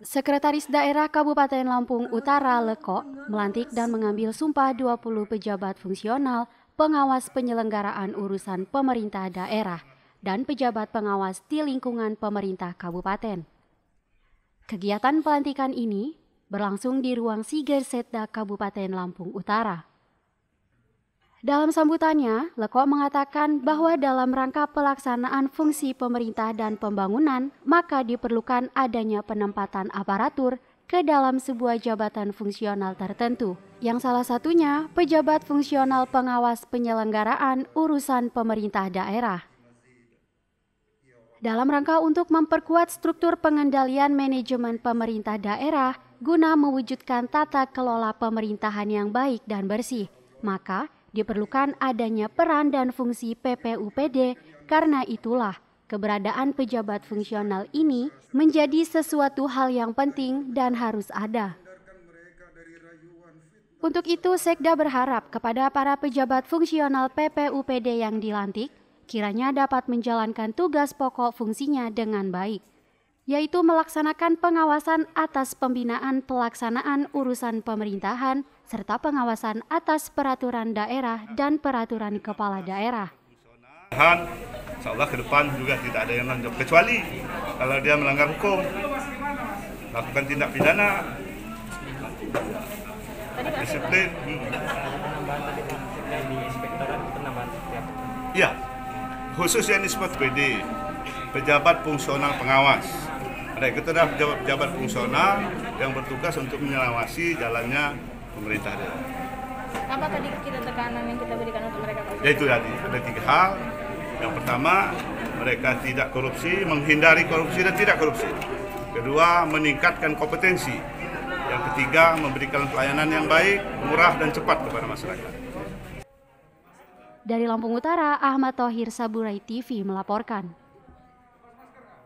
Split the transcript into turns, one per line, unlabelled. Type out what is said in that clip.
Sekretaris Daerah Kabupaten Lampung, Utara Leko melantik dan mengambil sumpah 20 pejabat fungsional pengawas penyelenggaraan urusan pemerintah daerah dan pejabat pengawas di lingkungan pemerintah kabupaten. Kegiatan pelantikan ini berlangsung di ruang Siger Setda Kabupaten Lampung Utara. Dalam sambutannya, Lekok mengatakan bahwa dalam rangka pelaksanaan fungsi pemerintah dan pembangunan, maka diperlukan adanya penempatan aparatur ke dalam sebuah jabatan fungsional tertentu, yang salah satunya pejabat fungsional pengawas penyelenggaraan urusan pemerintah daerah. Dalam rangka untuk memperkuat struktur pengendalian manajemen pemerintah daerah guna mewujudkan tata kelola pemerintahan yang baik dan bersih, maka diperlukan adanya peran dan fungsi PPUPD karena itulah keberadaan pejabat fungsional ini menjadi sesuatu hal yang penting dan harus ada. Untuk itu, Sekda berharap kepada para pejabat fungsional PPUPD yang dilantik, kiranya dapat menjalankan tugas pokok fungsinya dengan baik yaitu melaksanakan pengawasan atas pembinaan pelaksanaan urusan pemerintahan serta pengawasan atas peraturan daerah dan peraturan kepala daerah.
Insya Allah ke depan juga tidak ada yang menangkap kecuali kalau dia melanggar hukum lakukan tindak pidana disiplin hmm. Iya, khusus yang disebut PD, pejabat fungsional pengawas mereka itu adalah pejabat fungsional yang bertugas untuk menyelawasi jalannya pemerintah daerah.
Apa tadi kita tekanan yang kita berikan untuk mereka? Ya itu
tadi ada tiga hal. Yang pertama mereka tidak korupsi, menghindari korupsi dan tidak korupsi. Kedua meningkatkan kompetensi. Yang ketiga memberikan pelayanan yang baik, murah dan cepat kepada masyarakat.
Dari Lampung Utara, Ahmad Tohir Saburai TV melaporkan.